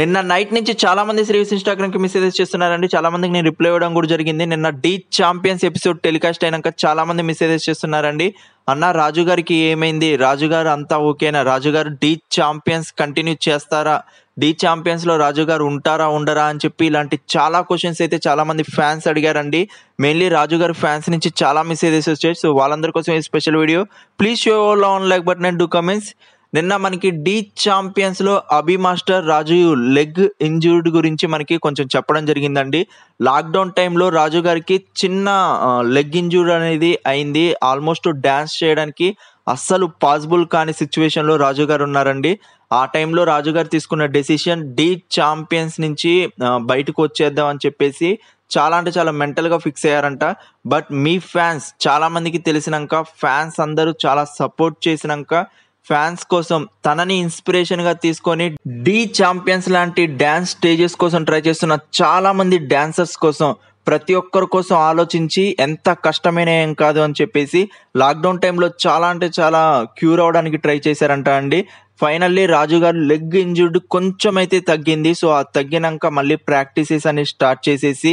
నిన్న నైట్ నుంచి చాలా మంది శ్రీవిస్ ఇన్స్టాగ్రామ్ కి మెసేజెస్ చేస్తున్నారండి చాలా మందికి నేను రిప్లై ఇవ్వడం కూడా జరిగింది నిన్న డీ ఛాంపియన్స్ ఎపిసోడ్ టెలికాస్ట్ అయినాక చాలా మంది మెసేజెస్ చేస్తున్నారండి అన్న రాజు గారికి ఏమైంది రాజు గారు అంతా ఓకేనా రాజు గారు డీ ఛాంపియన్స్ కంటిన్యూ చేస్తారా డీ ఛాంపియన్స్ లో రాజు గారు ఉంటారా ఉండరా అని చెప్పి ఇలాంటి చాలా క్వశ్చన్స్ అయితే చాలా మంది ఫ్యాన్స్ అడిగారండి మెయిన్లీ రాజు గారు ఫ్యాన్స్ నుంచి చాలా మెసేజెస్ వచ్చాయి సో వాళ్ళందరి కోసం ఈ special video please show love like button do comments నిన్న మనకి డీ ఛాంపియన్స్లో Abhi master Raju leg injured గురించి మనకి కొంచెం చెప్పడం జరిగిందండి లాక్డౌన్ టైంలో రాజు గారికి చిన్న లెగ్ ఇంజూర్ అనేది అయింది ఆల్మోస్ట్ డ్యాన్స్ చేయడానికి అస్సలు పాసిబుల్ కాని లో రాజు గారు ఉన్నారండి ఆ టైంలో రాజు గారు తీసుకున్న డెసిషన్ డి ఛాంపియన్స్ నుంచి బయటకు వచ్చేద్దాం అని చెప్పేసి చాలా అంటే చాలా మెంటల్గా ఫిక్స్ అయ్యారంట బట్ మీ ఫ్యాన్స్ చాలామందికి తెలిసినాక ఫ్యాన్స్ అందరూ చాలా సపోర్ట్ చేసినాక ఫ్యాన్స్ కోసం తనని ఇన్స్పిరేషన్ గా తీసుకొని డి ఛాంపియన్స్ లాంటి డ్యాన్స్ స్టేజెస్ కోసం ట్రై చేస్తున్న చాలా మంది డాన్సర్స్ కోసం ప్రతి ఒక్కరి కోసం ఆలోచించి ఎంత కష్టమైన ఏం కాదు అని చెప్పేసి లాక్డౌన్ టైంలో చాలా అంటే చాలా క్యూర్ అవడానికి ట్రై చేశారంట అండి ఫైనల్లీ రాజు గారు లెగ్ ఇంజుర్డ్ కొంచెం అయితే తగ్గింది సో ఆ తగ్గినాక మళ్ళీ ప్రాక్టీసెస్ అని స్టార్ట్ చేసేసి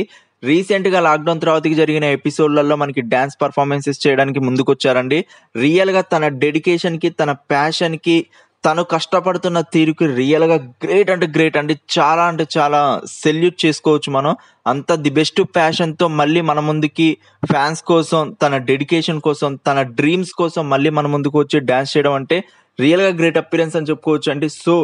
రీసెంట్గా లాక్డౌన్ తర్వాతకి జరిగిన ఎపిసోడ్లలో మనకి డ్యాన్స్ పర్ఫార్మెన్సెస్ చేయడానికి ముందుకొచ్చారండి రియల్గా తన డెడికేషన్కి తన ప్యాషన్కి తను కష్టపడుతున్న తీరుకి రియల్గా గ్రేట్ అంటే గ్రేట్ అండి చాలా అంటే చాలా సెల్యూట్ చేసుకోవచ్చు మనం అంత ది బెస్ట్ ప్యాషన్తో మళ్ళీ మన ముందుకి ఫ్యాన్స్ కోసం తన డెడికేషన్ కోసం తన డ్రీమ్స్ కోసం మళ్ళీ మన ముందుకు వచ్చి డ్యాన్స్ చేయడం అంటే రియల్గా గ్రేట్ అపీరెన్స్ అని చెప్పుకోవచ్చు అండి సో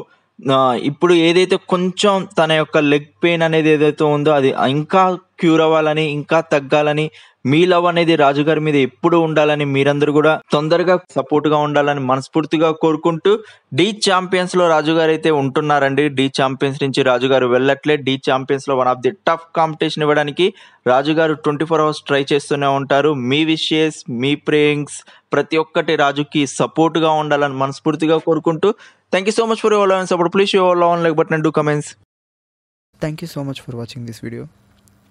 ఇప్పుడు ఏదైతే కొంచెం తన యొక్క లెగ్ పెయిన్ అనేది ఏదైతే ఉందో అది ఇంకా క్యూర్ అవ్వాలని ఇంకా తగ్గాలని మీ లవ్ అనేది రాజుగారి మీద ఎప్పుడు ఉండాలని మీరందరూ కూడా తొందరగా సపోర్ట్గా ఉండాలని మనస్ఫూర్తిగా కోరుకుంటూ డి లో రాజుగారు అయితే ఉంటున్నారండి డి ఛాంపియన్స్ నుంచి రాజుగారు వెళ్ళట్లే డి లో one of the tough competition ఇవ్వడానికి రాజుగారు ట్వంటీ ఫోర్ అవర్స్ ట్రై చేస్తూనే ఉంటారు మీ విషయస్ మీ ప్రేయింగ్స్ ప్రతి ఒక్కటి రాజుకి సపోర్ట్గా ఉండాలని మనస్ఫూర్తిగా కోరుకుంటూ thank you so much for your love support please your love and like and do comments thank you so much for watching this video